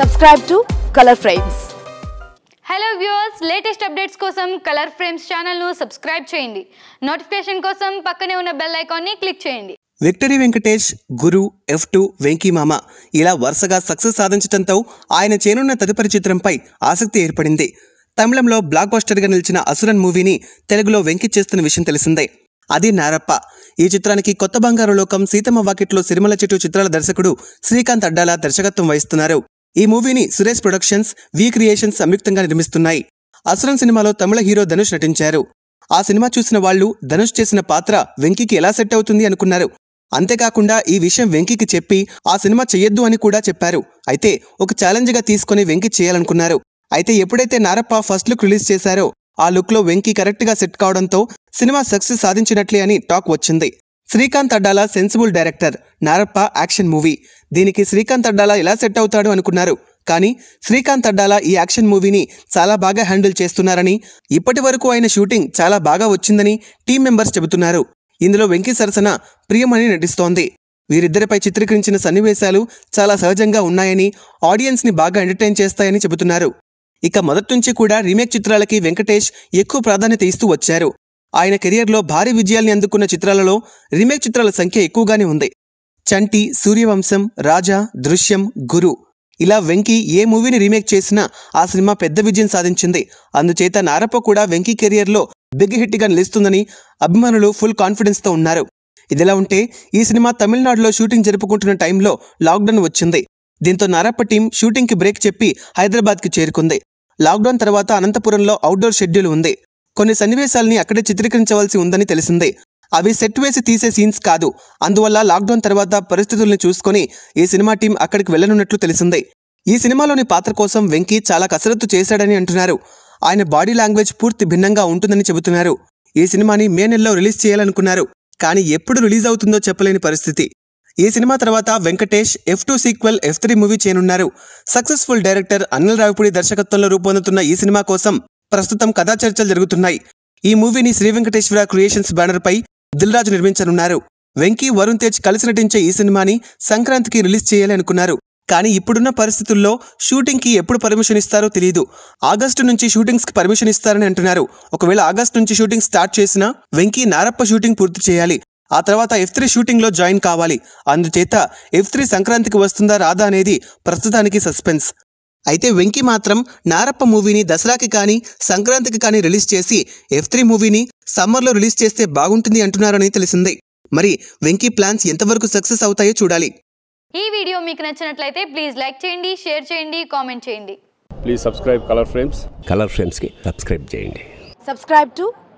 subscribe to colour frames hello viewers latest updates కోసం colour frames ఛానల్ను subscribe చేయండి notification కోసం పక్కనే ఉన్న బెల్ ఐకాన్ని క్లిక్ చేయండి Victory Venkatesh Guru F two Venky Mama ఇలా వరుసగా సక్సెస్ సాధించడంతో ఆయన చేనున్న తదుపరి చిత్రంపై ఆసక్తి ఏర్పడింది తమిళంలో బ్లాక్ బస్టర్గా నిలిచిన అసురన్ మూవీని తెలుగులో వెంకి చేస్తున్న విషయం తెలిసిందే అది నారప్ప ఈ చిత్రానికి కొత్త బంగారు లోకం సీతమ్మ వాకిట్లో సిరిమల చెట్టు చిత్రాల దర్శకుడు శ్రీకాంత్ అడ్డాల దర్శకత్వం వహిస్తున్నారు ఈ మూవీని సురేష్ ప్రొడక్షన్స్ వి క్రియేషన్స్ సంయుక్తంగా నిర్మిస్తున్నాయి అసురం సినిమాలో తమిళ హీరో ధనుష్ నటించారు ఆ సినిమా చూసిన వాళ్ళు ధనుష్ చేసిన పాత్ర వెంకీకి ఎలా సెట్ అవుతుంది అనుకున్నారు అంతేకాకుండా ఈ విషయం వెంకీకి చెప్పి ఆ సినిమా చెయ్యొద్దు అని కూడా చెప్పారు అయితే ఒక ఛాలెంజ్గా తీసుకుని వెంకి చేయాలనుకున్నారు అయితే ఎప్పుడైతే నారప్ప ఫస్ట్ లుక్ రిలీజ్ చేశారో ఆ లుక్లో వెంకీ కరెక్ట్గా సెట్ కావడంతో సినిమా సక్సెస్ సాధించినట్లే అని టాక్ వచ్చింది Srikanth Addala sensible director Narappa action movie దీనికి శ్రీకాంత్ అడ్డాల ఎలా సెట్ అవుతాడు అనుకున్నారు కానీ శ్రీకాంత్ అడ్డాల ఈ యాక్షన్ మూవీని చాలా బాగా హ్యాండిల్ చేస్తున్నారని ఇప్పటి వరకు ఆయన షూటింగ్ చాలా బాగా వచ్చిందని టీం మెంబర్స్ చెబుతున్నారు ఇందులో వెంకీ సరసన ప్రియమణి నటిస్తోంది వీరిద్దరిపై చిత్రీకరించిన సన్నివేశాలు చాలా సహజంగా ఉన్నాయని ఆడియన్స్ని బాగా ఎంటర్టైన్ చేస్తాయని చెబుతున్నారు ఇక మొదటి నుంచి కూడా రీమేక్ చిత్రాలకి వెంకటేష్ ఎక్కువ ప్రాధాన్యత ఇస్తూ వచ్చారు ఆయన కెరియర్లో భారీ విజయాల్ని అందుకున్న చిత్రాలలో రీమేక్ చిత్రాల సంఖ్య ఎక్కువగానే ఉంది చంటి సూర్యవంశం రాజా దృశ్యం గురు ఇలా వెంకీ ఏ మూవీని రీమేక్ చేసినా ఆ సినిమా పెద్ద విజయం సాధించింది అందుచేత నారప్ప కూడా వెంకీ కెరియర్లో బిగ్ హిట్గా నిలుస్తుందని అభిమానులు ఫుల్ కాన్ఫిడెన్స్తో ఉన్నారు ఇదిలా ఉంటే ఈ సినిమా తమిళనాడులో షూటింగ్ జరుపుకుంటున్న టైంలో లాక్డౌన్ వచ్చింది దీంతో నారప్ప టీం షూటింగ్కి బ్రేక్ చెప్పి హైదరాబాద్కి చేరుకుంది లాక్డౌన్ తర్వాత అనంతపురంలో అవుట్డోర్ షెడ్యూల్ ఉంది కొన్ని సన్నివేశాల్ని అక్కడే చిత్రీకరించవలసి ఉందని తెలిసిందే అవి సెట్ వేసి తీసే సీన్స్ కాదు అందువల్ల లాక్డౌన్ తర్వాత పరిస్థితుల్ని చూసుకొని ఈ సినిమా టీం అక్కడికి వెళ్లనున్నట్లు తెలిసిందే ఈ సినిమాలోని పాత్ర కోసం వెంకీ చాలా కసరత్తు చేశాడని అంటున్నారు ఆయన బాడీ లాంగ్వేజ్ పూర్తి భిన్నంగా ఉంటుందని చెబుతున్నారు ఈ సినిమాని మే నెలలో రిలీజ్ చేయాలనుకున్నారు కానీ ఎప్పుడు రిలీజ్ అవుతుందో చెప్పలేని పరిస్థితి ఈ సినిమా తర్వాత Venkatesh F two sequel F three movie చేయనున్నారు సక్సెస్ఫుల్ డైరెక్టర్ అనిల్ రావిపూడి దర్శకత్వంలో రూపొందుతున్న ఈ సినిమా కోసం ప్రస్తుతం కథా చర్చలు జరుగుతున్నాయి ఈ మూవీని శ్రీ వెంకటేశ్వర క్రియేషన్స్ బ్యానర్పై దిల్రాజు నిర్మించనున్నారు వెంకీ వరుణ్ తేజ్ కలిసి నటించే ఈ సినిమాని సంక్రాంతికి రిలీజ్ చేయాలి అనుకున్నారు కానీ ఇప్పుడున్న పరిస్థితుల్లో షూటింగ్కి ఎప్పుడు పర్మిషన్ ఇస్తారో తెలియదు ఆగస్టు నుంచి షూటింగ్స్కి పర్మిషన్ ఇస్తారని అంటున్నారు ఒకవేళ ఆగస్టు నుంచి షూటింగ్ స్టార్ట్ చేసినా వెంకీ నారప్ప షూటింగ్ పూర్తి చేయాలి ఆ తర్వాత ఎఫ్ త్రీ షూటింగ్లో జాయిన్ కావాలి అందుచేత ఎఫ్ త్రీ సంక్రాంతికి వస్తుందా రాదా అనేది ప్రస్తుతానికి సస్పెన్స్ అయితే వెంకీ మాత్రం నారప్ప మూవీని దసరాకి కానీ సంక్రాంతికి కానీ రిలీజ్ చేసి ఎఫ్ త్రీ మూవీని సమ్మర్లో రిలీజ్ చేస్తే బాగుంటుంది అంటున్నారని తెలిసింది మరి వెంకీ ప్లాన్స్ ఎంతవరకు సక్సెస్ అవుతాయో చూడాలి ఈ వీడియో మీకు నచ్చినట్లయితే ప్లీజ్ లైక్ చేయండి షేర్ చేయండి కామెంట్ చేయండి please subscribe colour frames colour ఫ్రేమ్స్కి సబ్స్క్రైబ్ చేయండి సబ్స్క్రైబ్ టు